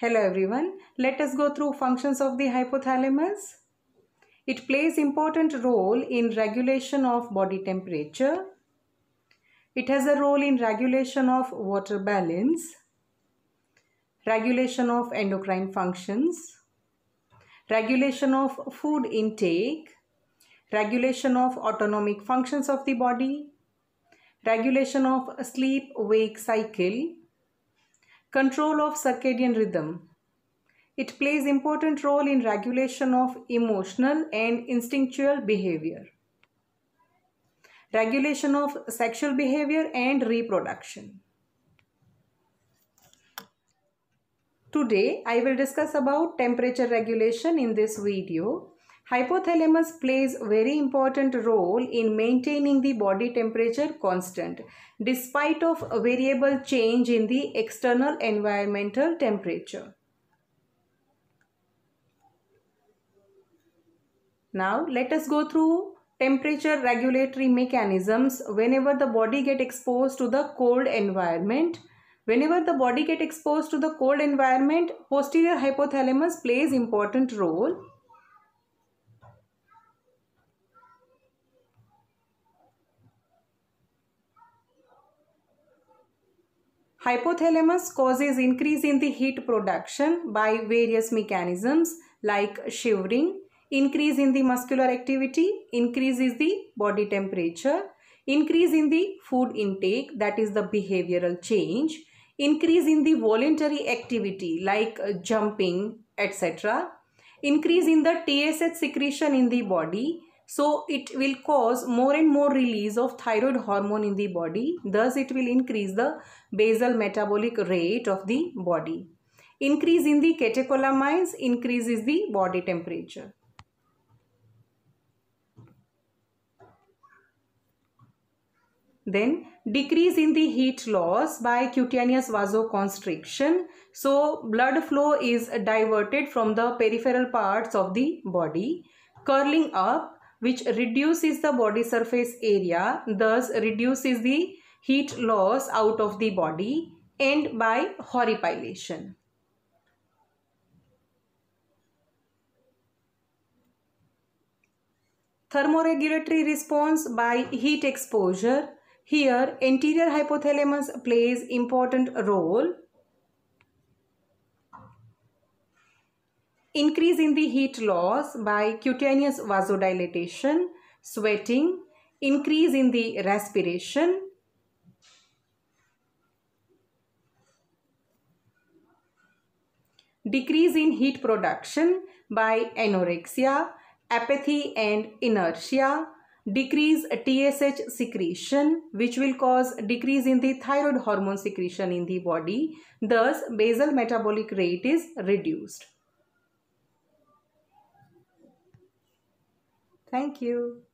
Hello everyone, let us go through functions of the hypothalamus. It plays important role in regulation of body temperature. It has a role in regulation of water balance, regulation of endocrine functions, regulation of food intake, regulation of autonomic functions of the body, regulation of sleep-wake cycle, Control of circadian rhythm. It plays important role in regulation of emotional and instinctual behavior. Regulation of sexual behavior and reproduction. Today I will discuss about temperature regulation in this video. Hypothalamus plays very important role in maintaining the body temperature constant despite of a variable change in the external environmental temperature. Now let us go through temperature regulatory mechanisms whenever the body get exposed to the cold environment. Whenever the body get exposed to the cold environment, posterior hypothalamus plays important role Hypothalamus causes increase in the heat production by various mechanisms like shivering, increase in the muscular activity, increases the body temperature, increase in the food intake that is the behavioral change, increase in the voluntary activity like jumping etc, increase in the TSH secretion in the body so it will cause more and more release of thyroid hormone in the body. Thus it will increase the basal metabolic rate of the body. Increase in the catecholamines increases the body temperature. Then decrease in the heat loss by cutaneous vasoconstriction. So blood flow is diverted from the peripheral parts of the body. Curling up which reduces the body surface area, thus reduces the heat loss out of the body and by horripilation. Thermoregulatory response by heat exposure. Here anterior hypothalamus plays important role increase in the heat loss by cutaneous vasodilatation, sweating, increase in the respiration, decrease in heat production by anorexia, apathy and inertia, decrease TSH secretion which will cause decrease in the thyroid hormone secretion in the body. Thus, basal metabolic rate is reduced. Thank you.